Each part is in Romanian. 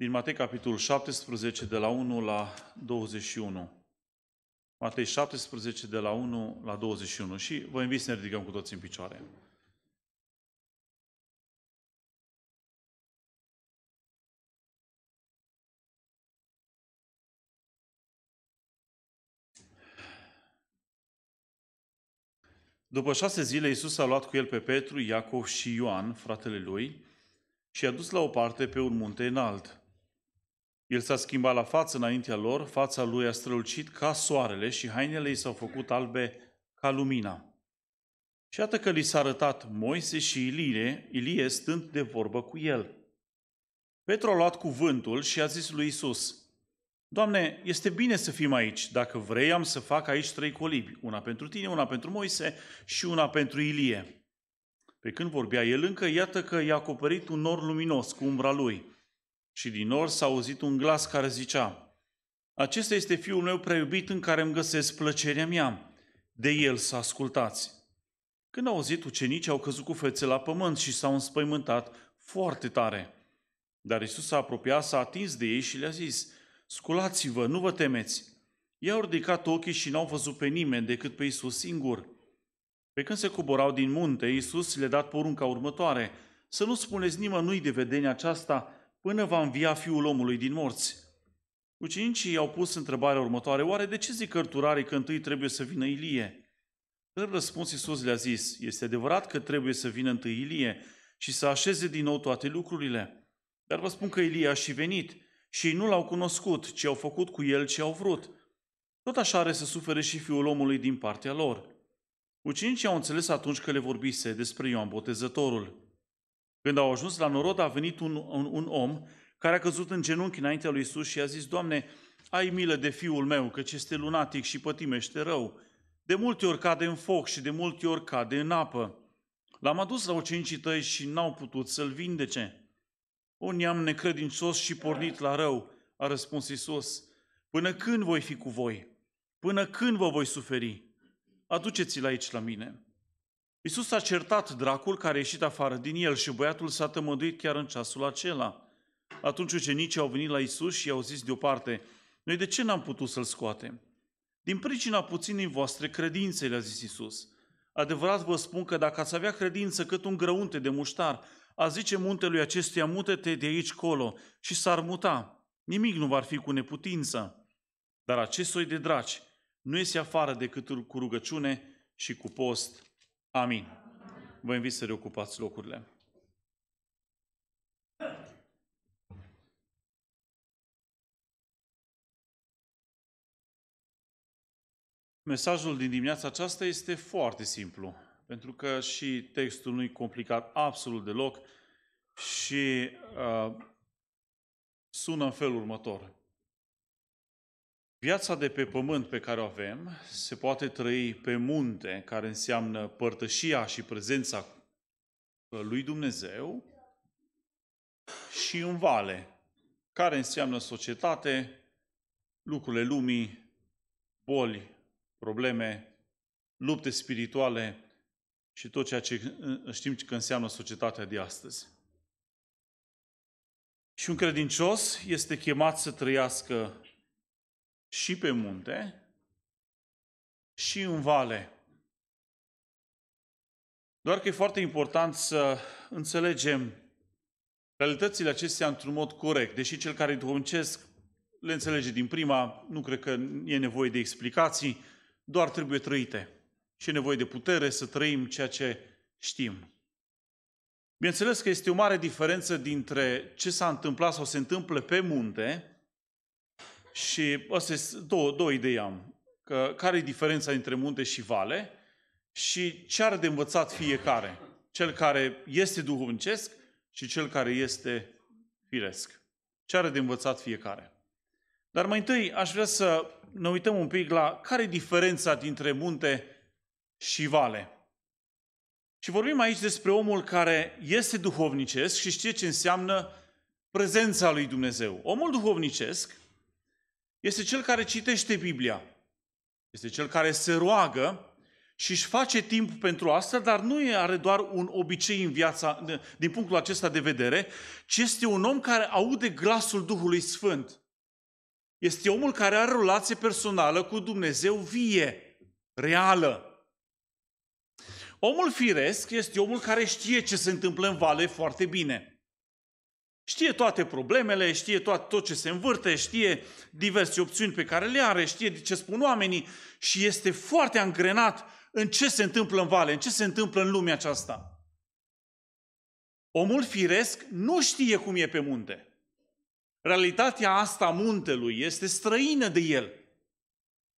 din Matei capitolul 17 de la 1 la 21. Matei 17 de la 1 la 21 și vă invit să ne ridicăm cu toți în picioare. După șase zile, Iisus a luat cu el pe Petru, Iacov și Ioan, fratele lui, și i-a dus la o parte pe un munte înalt. El s-a schimbat la față înaintea lor, fața lui a strălucit ca soarele și hainele i s-au făcut albe ca lumina. Și iată că li s-a arătat Moise și Ilie, Ilie stând de vorbă cu el. Petru a luat cuvântul și a zis lui Isus: Doamne, este bine să fim aici. Dacă vrei, am să fac aici trei colibi. Una pentru tine, una pentru Moise și una pentru Ilie. Pe când vorbea el încă, iată că i-a acoperit un nor luminos cu umbra lui – și din nor s-a auzit un glas care zicea, Acesta este fiul meu preiubit în care îmi găsesc plăcerea mea, de el să ascultați. Când au auzit, ucenicii au căzut cu fețe la pământ și s-au înspăimântat foarte tare. Dar Isus s-a apropiat, s-a atins de ei și le-a zis, Sculați-vă, nu vă temeți. I-au ridicat ochii și n-au văzut pe nimeni decât pe Isus singur. Pe când se coborau din munte, Isus le-a dat porunca următoare, să nu spuneți nimănui de vedenia aceasta, până va învia Fiul omului din morți. Ucenicii au pus întrebarea următoare, oare de ce zic cărturarii că întâi trebuie să vină Ilie? Drept răspuns Iisus le-a zis, este adevărat că trebuie să vină întâi Ilie și să așeze din nou toate lucrurile. Dar vă spun că Ilie a și venit și ei nu l-au cunoscut, ci au făcut cu el ce au vrut. Tot așa are să sufere și Fiul omului din partea lor. Ucenicii au înțeles atunci că le vorbise despre Ioan Botezătorul. Când au ajuns la Norod, a venit un, un, un om care a căzut în genunchi înaintea lui Isus și a zis, Doamne, ai milă de fiul meu, căci este lunatic și pătimește rău. De multe ori cade în foc și de multe ori cade în apă. L-am adus la ucenicii tăi și n-au putut să-l vindece. O neam necredincios și pornit la rău, a răspuns Isus. Până când voi fi cu voi? Până când vă voi suferi? Aduceți-l aici la mine. Iisus a certat dracul care a ieșit afară din el și băiatul s-a tămăduit chiar în ceasul acela. Atunci ucenicii au venit la Iisus și i-au zis deoparte, noi de ce n-am putut să-l scoatem? Din pricina puținii voastre credințe, le-a zis Iisus. Adevărat vă spun că dacă ați avea credință cât un grăunte de muștar, a zice muntelui acestuia, mută-te de aici colo și s-ar muta. Nimic nu va fi cu neputință. Dar acest soi de draci nu iese afară decât cu rugăciune și cu post. Amin. Vă invit să reocupați locurile. Mesajul din dimineața aceasta este foarte simplu, pentru că și textul nu e complicat absolut deloc și uh, sună în felul următor. Viața de pe pământ pe care o avem se poate trăi pe munte, care înseamnă părtășia și prezența uh, lui Dumnezeu, și în vale, care înseamnă societate, lucrurile lumii, boli, probleme, lupte spirituale și tot ceea ce uh, știm că înseamnă societatea de astăzi. Și un credincios este chemat să trăiască și pe munte și în vale. Doar că e foarte important să înțelegem realitățile acestea într-un mod corect. Deși cel care duhovnicesc le înțelege din prima, nu cred că e nevoie de explicații, doar trebuie trăite. Și e nevoie de putere să trăim ceea ce știm. Bineînțeles că este o mare diferență dintre ce s-a întâmplat sau se întâmplă pe munte și asta sunt două, două idei am. Că, care e diferența între munte și vale și ce are de învățat fiecare. Cel care este duhovnicesc și cel care este firesc. Ce are de învățat fiecare. Dar mai întâi aș vrea să ne uităm un pic la care e diferența dintre munte și vale. Și vorbim aici despre omul care este duhovnicesc și știe ce înseamnă prezența lui Dumnezeu. Omul duhovnicesc este cel care citește Biblia. Este cel care se roagă și își face timp pentru asta, dar nu are doar un obicei în viața, din punctul acesta de vedere, ci este un om care aude glasul Duhului Sfânt. Este omul care are relație personală cu Dumnezeu vie, reală. Omul firesc este omul care știe ce se întâmplă în vale foarte bine. Știe toate problemele, știe tot, tot ce se învârte, știe diverse opțiuni pe care le are, știe ce spun oamenii și este foarte angrenat în ce se întâmplă în vale, în ce se întâmplă în lumea aceasta. Omul firesc nu știe cum e pe munte. Realitatea asta a muntelui este străină de el.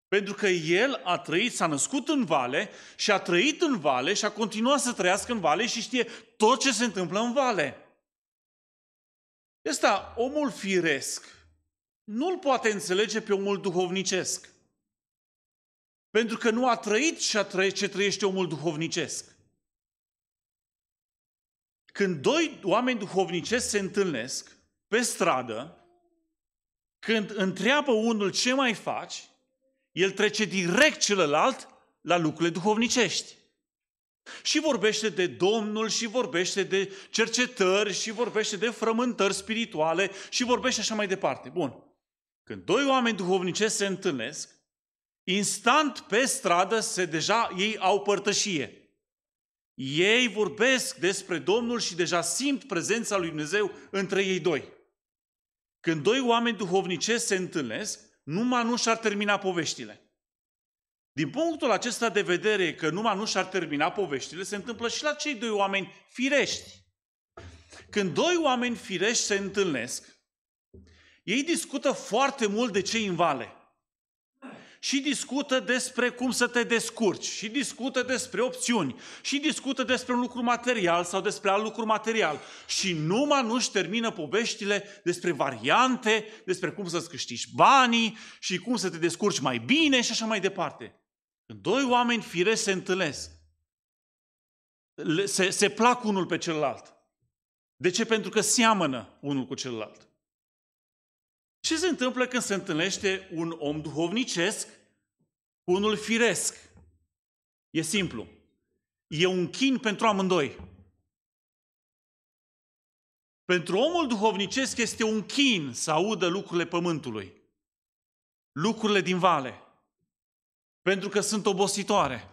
Pentru că el a trăit, s-a născut în vale și a trăit în vale și a continuat să trăiască în vale și știe tot ce se întâmplă în vale. Ăsta, omul firesc, nu-l poate înțelege pe omul duhovnicesc. Pentru că nu a trăit și a trăit ce trăiește omul duhovnicesc. Când doi oameni duhovnicesc se întâlnesc pe stradă, când întreabă unul ce mai faci, el trece direct celălalt la lucrurile duhovnicești. Și vorbește de Domnul, și vorbește de cercetări, și vorbește de frământări spirituale, și vorbește așa mai departe. Bun. Când doi oameni duhovnicești se întâlnesc, instant pe stradă se deja ei au părtășie. Ei vorbesc despre Domnul și deja simt prezența lui Dumnezeu între ei doi. Când doi oameni duhovnicești se întâlnesc, numai nu și-ar termina poveștile. Din punctul acesta de vedere că numai nu și-ar termina poveștile, se întâmplă și la cei doi oameni firești. Când doi oameni firești se întâlnesc, ei discută foarte mult de cei în vale. Și discută despre cum să te descurci, și discută despre opțiuni, și discută despre un lucru material sau despre alt lucru material. Și numai nu-și termină poveștile despre variante, despre cum să-ți câștigi banii și cum să te descurci mai bine și așa mai departe. Când doi oameni firești se întâlnesc, se, se plac unul pe celălalt. De ce? Pentru că seamănă unul cu celălalt. Ce se întâmplă când se întâlnește un om duhovnicesc cu unul firesc? E simplu. E un chin pentru amândoi. Pentru omul duhovnicesc este un chin să audă lucrurile pământului, lucrurile din vale pentru că sunt obositoare.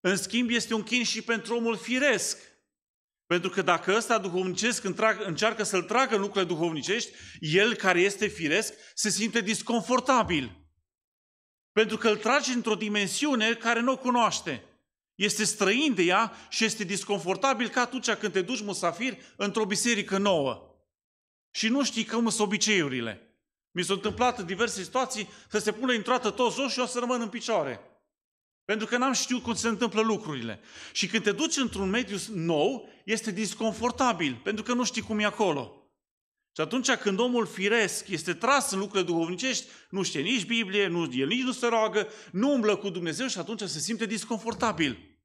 În schimb, este un chin și pentru omul firesc. Pentru că dacă ăsta duhovnicesc încearcă să-l tragă în lucrurile duhovnicești, el care este firesc se simte disconfortabil. Pentru că îl trage într-o dimensiune care nu o cunoaște. Este străin de ea și este disconfortabil ca atunci când te duci musafir într-o biserică nouă. Și nu știi cum sunt obiceiurile. Mi s-a întâmplat în diverse situații să se pună într tot jos și eu să rămân în picioare. Pentru că n-am știut cum se întâmplă lucrurile. Și când te duci într-un mediu nou, este disconfortabil, pentru că nu știi cum e acolo. Și atunci când omul firesc este tras în lucrurile duhovnicești, nu știe nici Biblie, nu, el nici nu se roagă, nu umblă cu Dumnezeu și atunci se simte disconfortabil.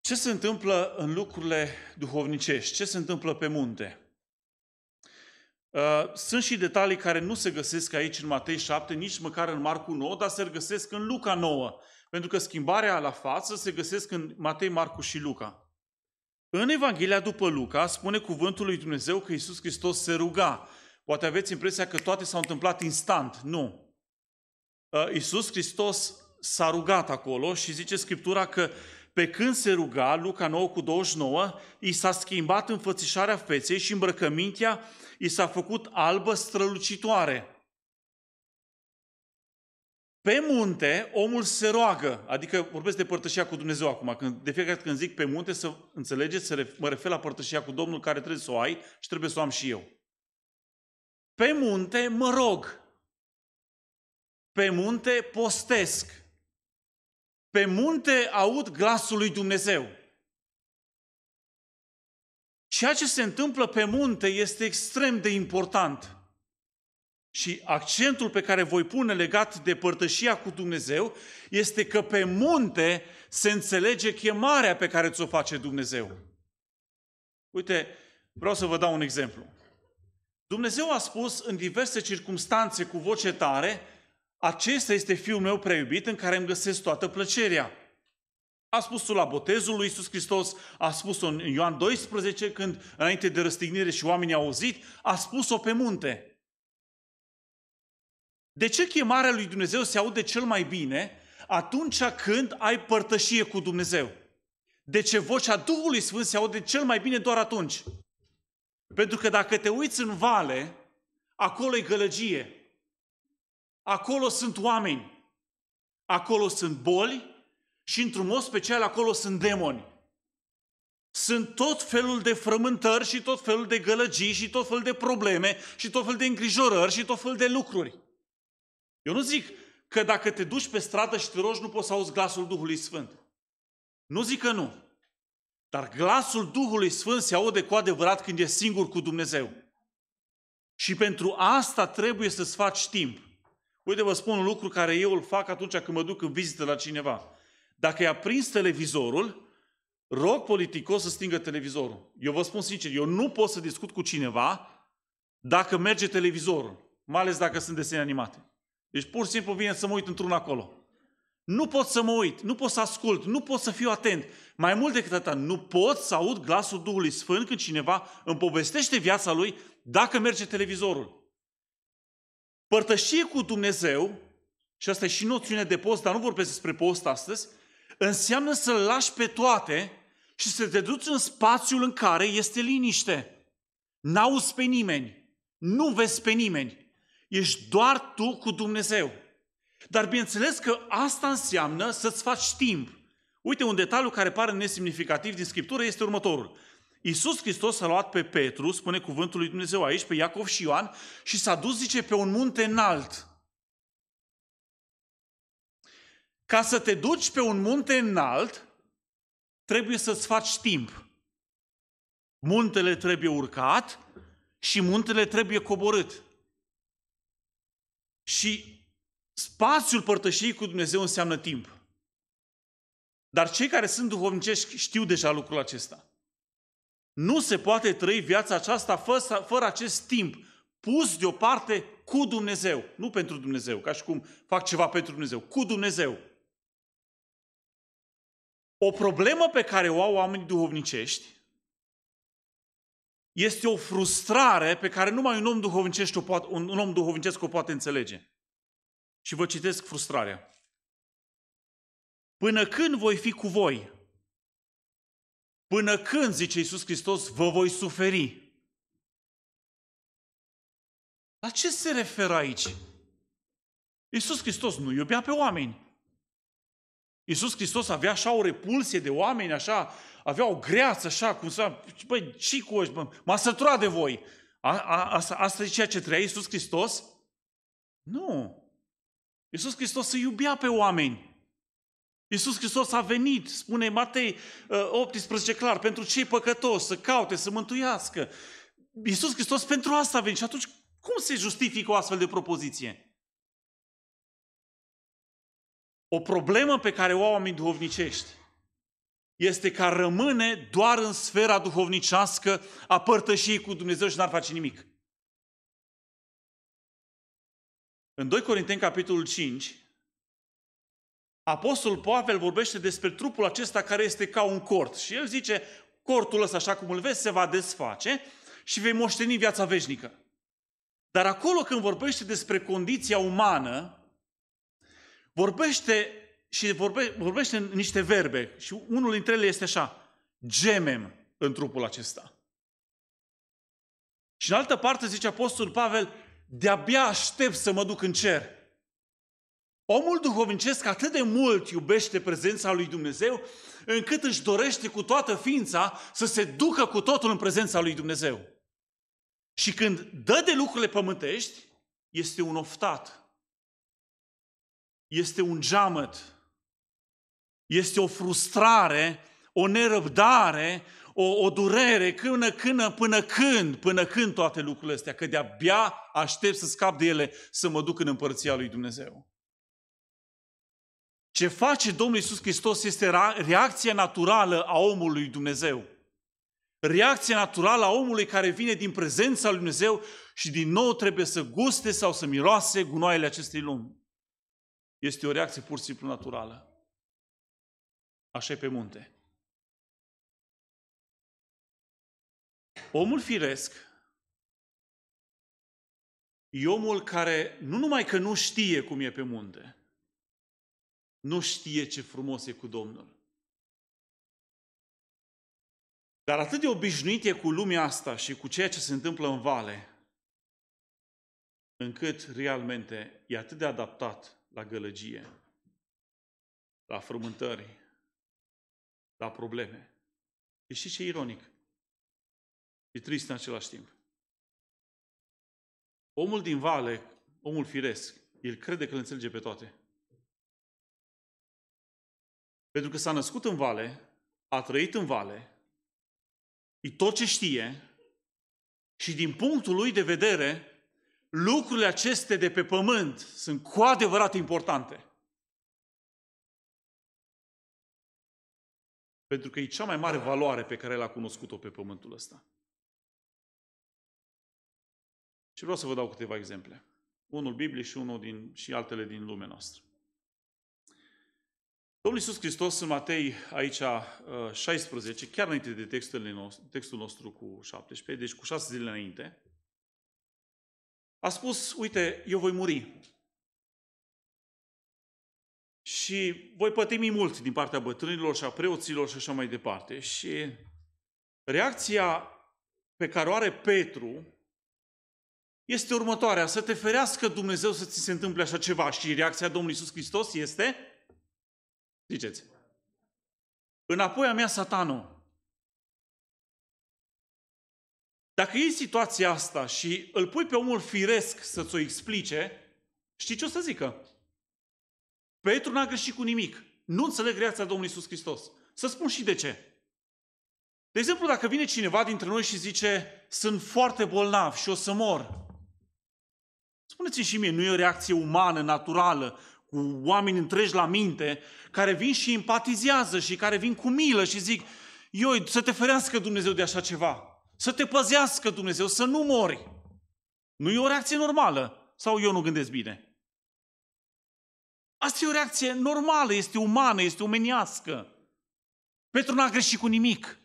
Ce se întâmplă în lucrurile duhovnicești? Ce se întâmplă pe munte? Uh, sunt și detalii care nu se găsesc aici în Matei 7, nici măcar în Marcu 9, dar se găsesc în Luca 9, pentru că schimbarea la față se găsesc în Matei, Marcu și Luca. În Evanghelia după Luca spune cuvântul lui Dumnezeu că Iisus Hristos se ruga. Poate aveți impresia că toate s-au întâmplat instant. Nu. Uh, Iisus Hristos s-a rugat acolo și zice Scriptura că pe când se ruga, Luca 9 cu 29, i s-a schimbat înfățișarea feței și îmbrăcămintea i s-a făcut albă strălucitoare. Pe munte, omul se roagă, adică vorbesc de părtășia cu Dumnezeu acum, când, de fiecare dată când zic pe munte, să înțelegeți, să mă refer la părtășia cu Domnul care trebuie să o ai și trebuie să o am și eu. Pe munte mă rog, pe munte postesc, pe munte aud glasul lui Dumnezeu. Ceea ce se întâmplă pe munte este extrem de important. Și accentul pe care voi pune legat de părtășia cu Dumnezeu este că pe munte se înțelege chemarea pe care ți-o face Dumnezeu. Uite, vreau să vă dau un exemplu. Dumnezeu a spus în diverse circunstanțe cu voce tare acesta este Fiul meu preiubit în care îmi găsesc toată plăcerea. A spus-o la botezul lui Iisus Hristos, a spus-o în Ioan 12, când înainte de răstignire și oamenii au auzit, a spus-o pe munte. De ce chemarea lui Dumnezeu se aude cel mai bine atunci când ai părtășie cu Dumnezeu? De ce vocea Duhului Sfânt se aude cel mai bine doar atunci? Pentru că dacă te uiți în vale, acolo e gălăgie acolo sunt oameni, acolo sunt boli și, într-un mod special, acolo sunt demoni. Sunt tot felul de frământări și tot felul de gălăgii și tot felul de probleme și tot felul de îngrijorări și tot felul de lucruri. Eu nu zic că dacă te duci pe stradă și te rogi nu poți să auzi glasul Duhului Sfânt. Nu zic că nu. Dar glasul Duhului Sfânt se aude cu adevărat când e singur cu Dumnezeu. Și pentru asta trebuie să-ți faci timp. Uite, vă spun un lucru care eu îl fac atunci când mă duc în vizită la cineva. Dacă i-a prins televizorul, rog politicos să stingă televizorul. Eu vă spun sincer, eu nu pot să discut cu cineva dacă merge televizorul, mai ales dacă sunt desene animate. Deci pur și simplu vine să mă uit într-un acolo. Nu pot să mă uit, nu pot să ascult, nu pot să fiu atent. Mai mult decât atât, nu pot să aud glasul Duhului Sfânt când cineva îmi povestește viața lui dacă merge televizorul. Părtășie cu Dumnezeu, și asta e și noțiune de post, dar nu vorbesc despre post astăzi, înseamnă să lași pe toate și să te duci în spațiul în care este liniște. N-auzi pe nimeni, nu vezi pe nimeni, ești doar tu cu Dumnezeu. Dar bineînțeles că asta înseamnă să-ți faci timp. Uite, un detaliu care pare nesemnificativ din Scriptură este următorul. Iisus Hristos a luat pe Petru, spune cuvântul lui Dumnezeu aici, pe Iacov și Ioan, și s-a dus, zice, pe un munte înalt. Ca să te duci pe un munte înalt, trebuie să-ți faci timp. Muntele trebuie urcat și muntele trebuie coborât. Și spațiul părtășiei cu Dumnezeu înseamnă timp. Dar cei care sunt duhovnicești știu deja lucrul acesta. Nu se poate trăi viața aceasta fără acest timp pus deoparte cu Dumnezeu. Nu pentru Dumnezeu, ca și cum fac ceva pentru Dumnezeu, cu Dumnezeu. O problemă pe care o au oamenii duhovnicești este o frustrare pe care numai un om duhovnicesc o poate, un om duhovnicesc o poate înțelege. Și vă citesc frustrarea. Până când voi fi cu voi, Până când, zice Iisus Hristos, vă voi suferi? La ce se referă aici? Iisus Hristos nu iubea pe oameni. Iisus Hristos avea așa o repulsie de oameni, așa, avea o greață, așa, cum să... Băi, ce cu ăștia? M-a săturat de voi. A, a, asta, asta e ceea ce trăia Iisus Hristos? Nu. Iisus Hristos se iubea pe oameni. Iisus Hristos a venit, spune Matei 18 uh, clar, pentru cei păcătoși, să caute, să mântuiască. Iisus Hristos pentru asta a venit. Și atunci, cum se justifică o astfel de propoziție? O problemă pe care o au oamenii duhovnicești este că rămâne doar în sfera duhovnicească a părtășiei cu Dumnezeu și n-ar face nimic. În 2 Corinteni, capitolul 5, Apostol Pavel vorbește despre trupul acesta care este ca un cort. Și el zice, cortul ăsta, așa cum îl vezi, se va desface și vei moșteni viața veșnică. Dar acolo când vorbește despre condiția umană, vorbește și vorbe, vorbește niște verbe și unul dintre ele este așa, gemem în trupul acesta. Și în altă parte zice Apostol Pavel, de-abia aștept să mă duc în cer. Omul duhovnicesc atât de mult iubește prezența lui Dumnezeu, încât își dorește cu toată ființa să se ducă cu totul în prezența lui Dumnezeu. Și când dă de lucrurile pământești, este un oftat, este un geamăt, este o frustrare, o nerăbdare, o, o durere, până, până, până când, până când toate lucrurile astea, că de-abia aștept să scap de ele, să mă duc în împărția lui Dumnezeu. Ce face Domnul Isus Hristos este reacția naturală a omului Dumnezeu. Reacția naturală a omului care vine din prezența lui Dumnezeu și din nou trebuie să guste sau să miroase gunoaiele acestei lumi. Este o reacție pur și simplu naturală. Așa e pe munte. Omul firesc e omul care nu numai că nu știe cum e pe munte, nu știe ce frumos e cu Domnul. Dar atât de obișnuit e cu lumea asta și cu ceea ce se întâmplă în vale, încât realmente e atât de adaptat la gălăgie, la frământări, la probleme. E și ce e ironic. E trist în același timp. Omul din vale, omul firesc, el crede că îl înțelege pe toate. Pentru că s-a născut în vale, a trăit în vale, e tot ce știe și din punctul lui de vedere, lucrurile acestea de pe pământ sunt cu adevărat importante. Pentru că e cea mai mare valoare pe care l-a cunoscut-o pe pământul ăsta. Și vreau să vă dau câteva exemple. Unul Biblie și unul din, și altele din lumea noastră. Domnul Iisus Hristos în Matei, aici 16, uh, chiar înainte de nostru, textul nostru cu 17, deci cu 6 zile înainte, a spus, uite, eu voi muri. Și voi pătimi mult din partea bătrânilor și a preoților și așa mai departe. Și reacția pe care o are Petru este următoarea, să te ferească Dumnezeu să ți se întâmple așa ceva. Și reacția Domnului Iisus Hristos este Ziceți. Înapoi a mea satanul. Dacă iei situația asta și îl pui pe omul firesc să-ți o explice, știi ce o să zică? Petru n-a greșit cu nimic. Nu înțeleg reacția Domnului Iisus Hristos. Să spun și de ce. De exemplu, dacă vine cineva dintre noi și zice sunt foarte bolnav și o să mor, spuneți-mi și mie, nu e o reacție umană, naturală, cu oameni întregi la minte, care vin și empatizează și care vin cu milă și zic, ioi, să te ferească Dumnezeu de așa ceva, să te păzească Dumnezeu, să nu mori. Nu e o reacție normală sau eu nu gândesc bine? Asta e o reacție normală, este umană, este umeniască, Petru n-a greșit cu nimic.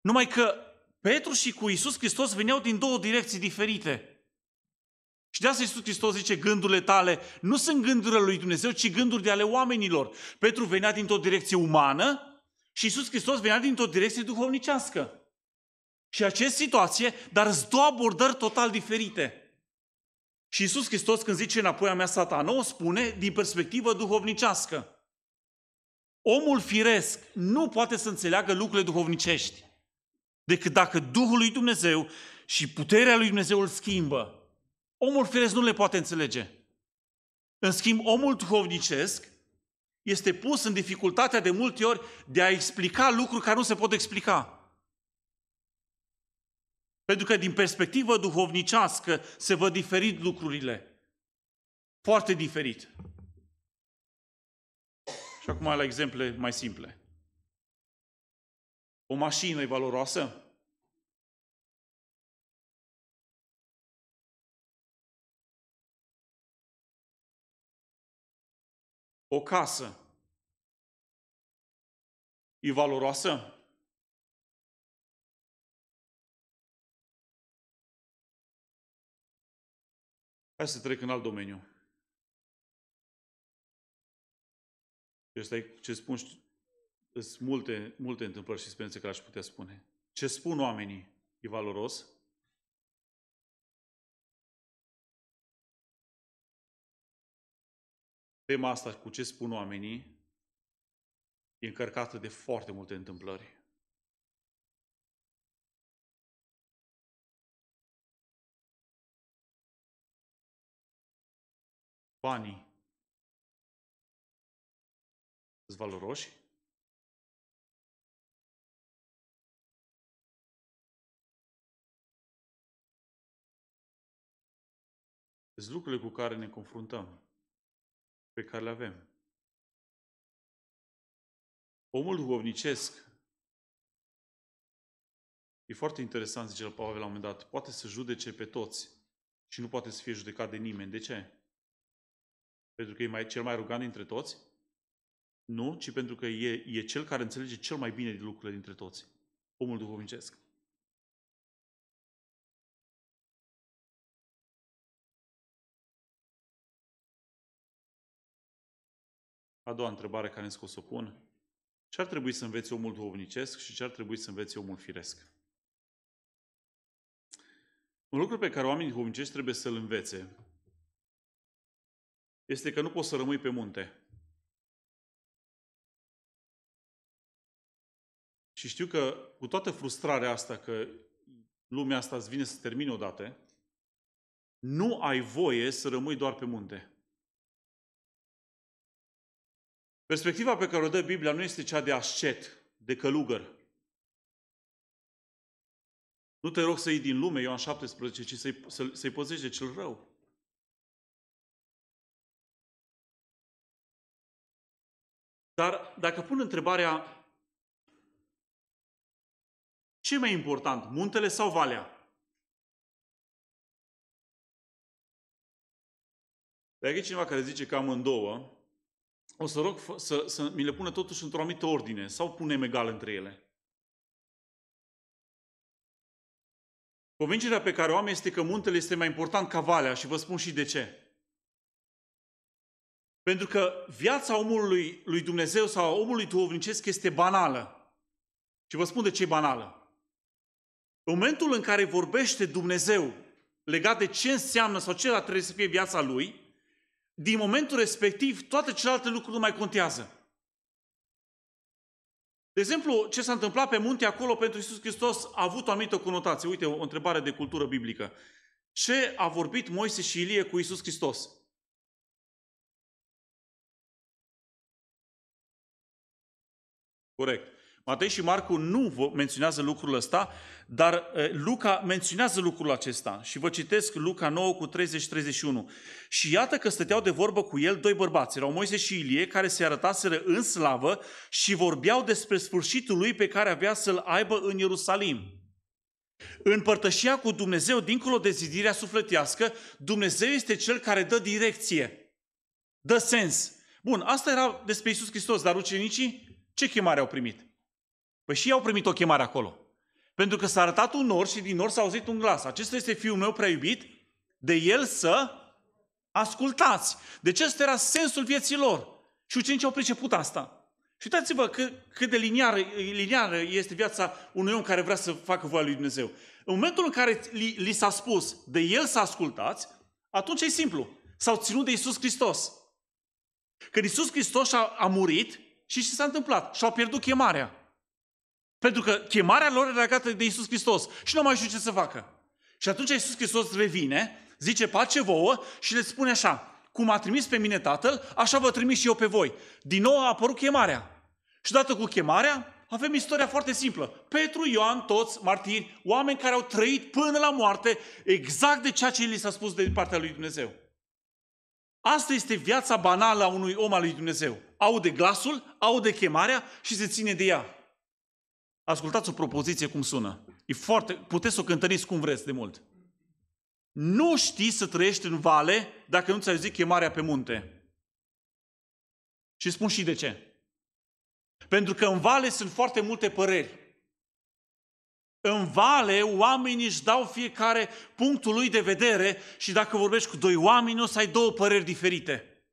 Numai că Petru și cu Isus Hristos veneau din două direcții diferite. Și de asta Iisus Hristos zice, gândurile tale nu sunt gândurile lui Dumnezeu, ci gânduri de ale oamenilor. Petru venea dintr-o direcție umană și Iisus Hristos venea dintr-o direcție duhovnicească. Și această situație, dar sunt două abordări total diferite. Și Iisus Hristos când zice înapoi a mea satana, o spune din perspectivă duhovnicească. Omul firesc nu poate să înțeleagă lucrurile duhovnicești decât dacă Duhul lui Dumnezeu și puterea lui Dumnezeu îl schimbă omul firesc nu le poate înțelege. În schimb, omul duhovnicesc este pus în dificultatea de multe ori de a explica lucruri care nu se pot explica. Pentru că din perspectivă duhovnicească se văd diferit lucrurile. Foarte diferit. Și acum la exemple mai simple. O mașină e valoroasă? O casă e valoroasă? Hai să trec în alt domeniu. Ăsta e ce spun, sunt multe, multe întâmplări și experiențe care aș putea spune. Ce spun oamenii e valoros? Tema asta cu ce spun oamenii e încărcată de foarte multe întâmplări. Banii sunt valoroși? Sunt lucrurile cu care ne confruntăm pe care le avem. Omul duhovnicesc e foarte interesant, zice Pavel la un moment dat, poate să judece pe toți și nu poate să fie judecat de nimeni. De ce? Pentru că e mai, cel mai rugat dintre toți? Nu, ci pentru că e, e cel care înțelege cel mai bine de lucrurile dintre toți. Omul duhovnicesc. A doua întrebare care îmi o să pun. Ce ar trebui să înveți omul duhovnicesc și ce ar trebui să înveți omul firesc? Un lucru pe care oamenii duhovnicești trebuie să-l învețe este că nu poți să rămâi pe munte. Și știu că cu toată frustrarea asta că lumea asta îți vine să termine odată, nu ai voie să rămâi doar pe munte. Perspectiva pe care o dă Biblia nu este cea de ascet, de călugăr. Nu te rog să iei din lume, Ioan 17, ci să-i, să, să păzești de cel rău. Dar dacă pun întrebarea, ce e mai important, muntele sau valea? Dacă e cineva care zice că amândouă, o să rog să, să mi le pună totuși într-o anumită ordine sau punem egal între ele. Convingerea pe care o am este că muntele este mai important ca valea și vă spun și de ce. Pentru că viața omului lui Dumnezeu sau omului duhovnicesc este banală. Și vă spun de ce e banală. În momentul în care vorbește Dumnezeu legat de ce înseamnă sau ce trebuie să fie viața lui, din momentul respectiv, toate celelalte lucruri nu mai contează. De exemplu, ce s-a întâmplat pe munte acolo pentru Isus Hristos a avut o anumită conotație. Uite, o întrebare de cultură biblică. Ce a vorbit Moise și Ilie cu Isus Hristos? Corect. Matei și Marcu nu menționează lucrul ăsta, dar Luca menționează lucrul acesta. Și vă citesc Luca 9 cu 30-31. Și iată că stăteau de vorbă cu el doi bărbați, erau Moise și Ilie, care se arătaseră în slavă și vorbeau despre sfârșitul lui pe care avea să-l aibă în Ierusalim. Împărtășia cu Dumnezeu, dincolo de zidirea sufletească, Dumnezeu este Cel care dă direcție, dă sens. Bun, asta era despre Isus Hristos, dar ucenicii ce chemare au primit? Păi și ei au primit o chemare acolo. Pentru că s-a arătat un nor și din nor s-a auzit un glas. Acesta este fiul meu prea iubit, de el să ascultați. Deci ăsta era sensul vieții lor. Și ucenicii au priceput asta. Și uitați-vă cât, cât de liniară, liniară este viața unui om care vrea să facă voia lui Dumnezeu. În momentul în care li, li s-a spus de el să ascultați, atunci e simplu. S-au ținut de Isus Hristos. Când Isus Hristos a, a murit, și ce s-a întâmplat? Și-au pierdut chemarea. Pentru că chemarea lor era legată de Isus Hristos și nu mai știu ce să facă. Și atunci Isus Hristos revine, zice pace vouă și le spune așa, cum a trimis pe mine Tatăl, așa vă trimis și eu pe voi. Din nou a apărut chemarea. Și dată cu chemarea, avem istoria foarte simplă. Petru, Ioan, toți martiri, oameni care au trăit până la moarte exact de ceea ce li s-a spus de partea lui Dumnezeu. Asta este viața banală a unui om al lui Dumnezeu. Aude glasul, aude chemarea și se ține de ea. Ascultați o propoziție cum sună. E foarte, puteți să o cântăriți cum vreți de mult. Nu știi să trăiești în vale dacă nu ți-ai zis chemarea pe munte. Și spun și de ce. Pentru că în vale sunt foarte multe păreri. În vale, oamenii își dau fiecare punctul lui de vedere și dacă vorbești cu doi oameni, o să ai două păreri diferite.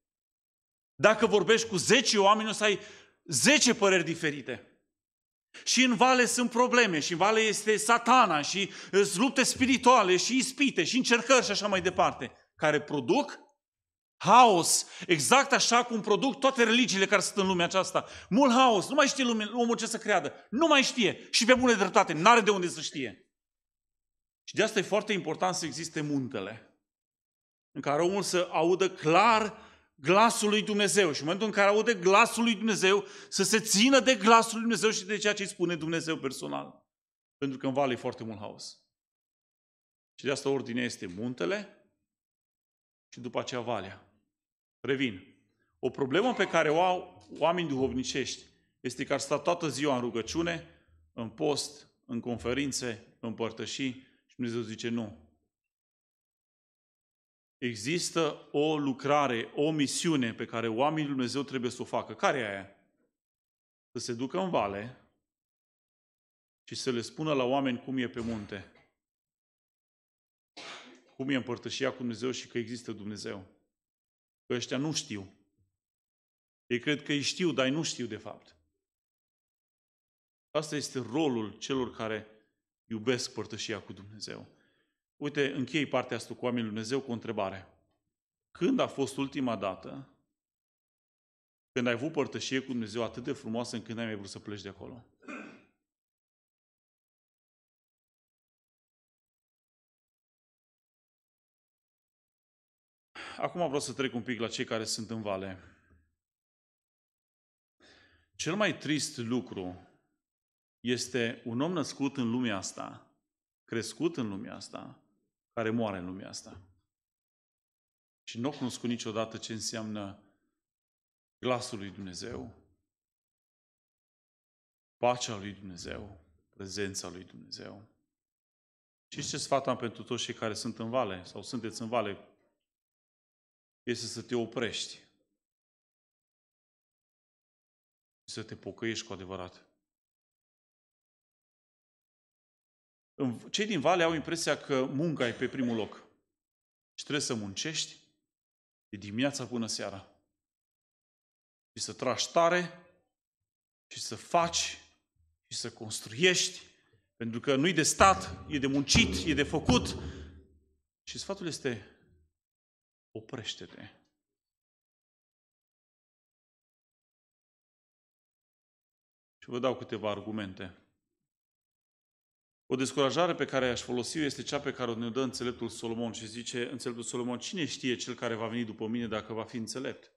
Dacă vorbești cu zece oameni, o să ai zece păreri diferite. Și în vale sunt probleme, și în vale este satana, și uh, lupte spirituale, și ispite, și încercări și așa mai departe, care produc haos, exact așa cum produc toate religiile care sunt în lumea aceasta. Mult haos, nu mai știe lume, omul ce să creadă, nu mai știe și pe bune dreptate, n-are de unde să știe. Și de asta e foarte important să existe muntele, în care omul să audă clar glasul lui Dumnezeu. Și în momentul în care aude glasul lui Dumnezeu, să se țină de glasul lui Dumnezeu și de ceea ce îi spune Dumnezeu personal. Pentru că în vale e foarte mult haos. Și de asta ordinea este muntele și după aceea valea. Revin. O problemă pe care o au oamenii duhovnicești este că ar sta toată ziua în rugăciune, în post, în conferințe, în părtășii și Dumnezeu zice nu, există o lucrare, o misiune pe care oamenii lui Dumnezeu trebuie să o facă. Care e aia? Să se ducă în vale și să le spună la oameni cum e pe munte. Cum e împărtășia cu Dumnezeu și că există Dumnezeu. Că ăștia nu știu. Ei cred că îi știu, dar ei nu știu de fapt. Asta este rolul celor care iubesc părtășia cu Dumnezeu. Uite, închei partea asta cu oamenii lui Dumnezeu cu o întrebare. Când a fost ultima dată când ai avut părtășie cu Dumnezeu atât de frumoasă încât n-ai mai vrut să pleci de acolo? Acum vreau să trec un pic la cei care sunt în vale. Cel mai trist lucru este un om născut în lumea asta, crescut în lumea asta, care moare în lumea asta. Și nu o cunoscut niciodată ce înseamnă glasul lui Dumnezeu, pacea lui Dumnezeu, prezența lui Dumnezeu. Și ce sfat am pentru toți cei care sunt în vale sau sunteți în vale? Este să te oprești. Să te pocăiești cu adevărat. Cei din vale au impresia că munca e pe primul loc. Și trebuie să muncești de dimineața până seara. Și să tragi tare, și să faci, și să construiești, pentru că nu-i de stat, e de muncit, e de făcut. Și sfatul este, oprește-te. Și vă dau câteva argumente. O descurajare pe care aș folosi este cea pe care o ne dă înțeleptul Solomon și zice înțeleptul Solomon, cine știe cel care va veni după mine dacă va fi înțelept?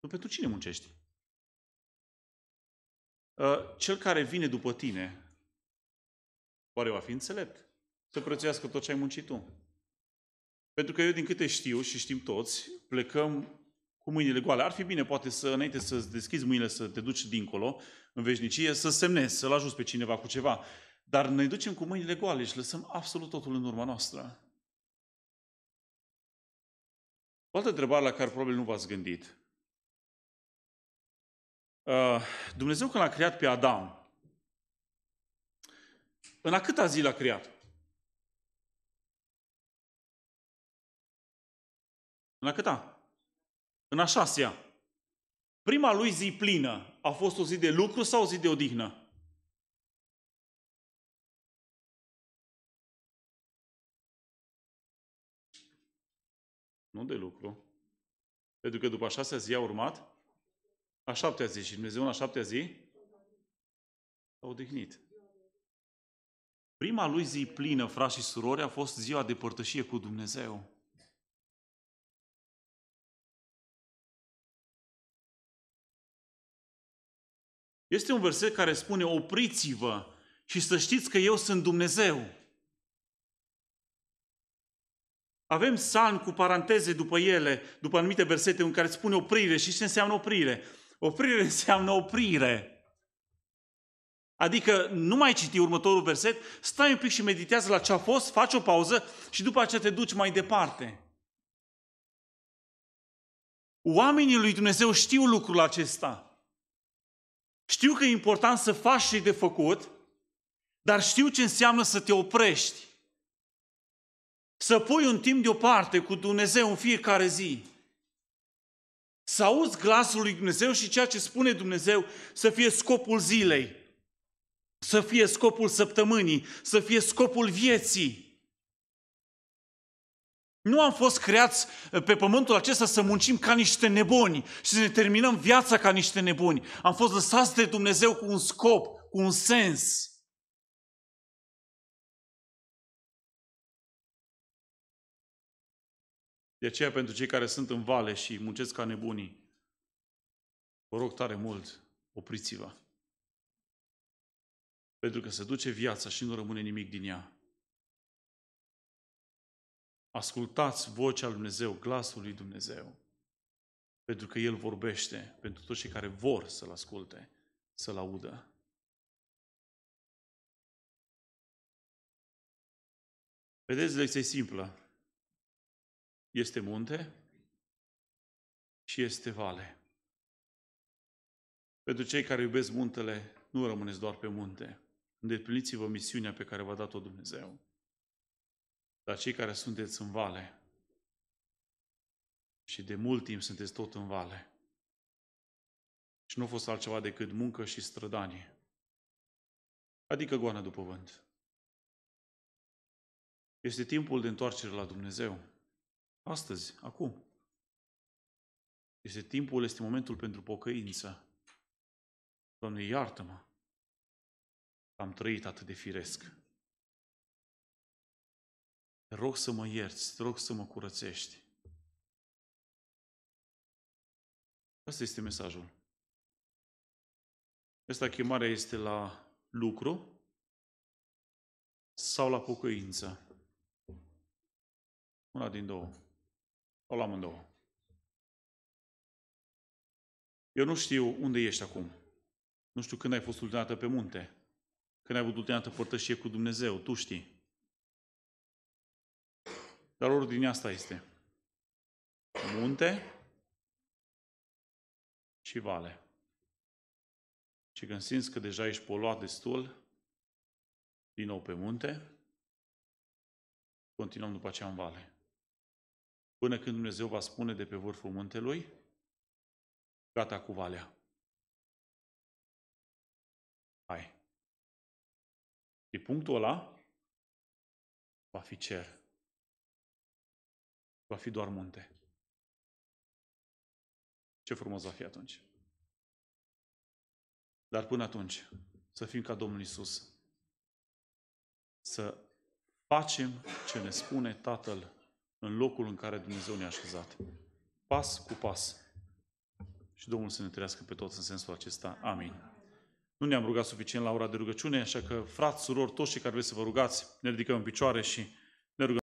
Nu pentru cine muncești? Ă, cel care vine după tine, oare va fi înțelept? Să prețuiască tot ce ai muncit tu. Pentru că eu, din câte știu și știm toți, plecăm cu mâinile goale. Ar fi bine, poate, să înainte să deschizi mâinile, să te duci dincolo, în veșnicie, să semnezi, să-l ajuți pe cineva cu ceva. Dar ne ducem cu mâinile goale și lăsăm absolut totul în urma noastră. O altă întrebare la care probabil nu v-ați gândit. Ah, Dumnezeu când l-a creat pe Adam, în a câta zi l-a creat? În a câta? În a șasea. Prima lui zi plină a fost o zi de lucru sau o zi de odihnă? nu de lucru. Pentru că după a șasea zi a urmat a șaptea zi și Dumnezeu a șaptea zi s-a odihnit. Prima lui zi plină, frați și surori, a fost ziua de părtășie cu Dumnezeu. Este un verset care spune, opriți-vă și să știți că eu sunt Dumnezeu. Avem san cu paranteze după ele, după anumite versete în care spune oprire. Și ce înseamnă oprire? Oprire înseamnă oprire. Adică nu mai citi următorul verset, stai un pic și meditează la ce a fost, faci o pauză și după aceea te duci mai departe. Oamenii lui Dumnezeu știu lucrul acesta. Știu că e important să faci și de făcut, dar știu ce înseamnă să te oprești. Să pui un timp deoparte cu Dumnezeu în fiecare zi. Să auzi glasul lui Dumnezeu și ceea ce spune Dumnezeu să fie scopul zilei, să fie scopul săptămânii, să fie scopul vieții. Nu am fost creați eh, pe pământul acesta să muncim ca niște nebuni și să ne terminăm viața ca niște nebuni. Am fost lăsați de Dumnezeu cu un scop, cu un sens. De aceea, pentru cei care sunt în vale și muncesc ca nebunii, vă rog tare mult, opriți-vă. Pentru că se duce viața și nu rămâne nimic din ea. Ascultați vocea lui Dumnezeu, glasul lui Dumnezeu. Pentru că El vorbește pentru toți cei care vor să-L asculte, să-L audă. Vedeți, lecția e simplă. Este munte și este vale. Pentru cei care iubesc muntele, nu rămâneți doar pe munte. Îndepliniți-vă misiunea pe care v-a dat-o Dumnezeu. Dar cei care sunteți în vale și de mult timp sunteți tot în vale și nu a fost altceva decât muncă și strădanie, adică goană după vânt. Este timpul de întoarcere la Dumnezeu. Astăzi, acum. Este timpul, este momentul pentru pocăință. Doamne, iartă-mă! Am trăit atât de firesc. Te rog să mă ierți, te rog să mă curățești. Asta este mesajul. Asta chemarea este la lucru sau la pocăință. Una din două o la amândouă. Eu nu știu unde ești acum. Nu știu când ai fost ultimată pe munte. Când ai avut ultimată părtășie cu Dumnezeu. Tu știi. Dar ordinea asta este. Munte și vale. Și când simți că deja ești poluat destul, din nou pe munte, continuăm după aceea în vale până când Dumnezeu va spune de pe vârful muntelui, gata cu valea. Hai. Și punctul ăla va fi cer. Va fi doar munte. Ce frumos va fi atunci. Dar până atunci, să fim ca Domnul Isus. Să facem ce ne spune Tatăl în locul în care Dumnezeu ne-a așezat. Pas cu pas. Și Domnul să ne trăiască pe toți în sensul acesta. Amin. Nu ne-am rugat suficient la ora de rugăciune, așa că, frați, surori, toți cei care vreți să vă rugați, ne ridicăm în picioare și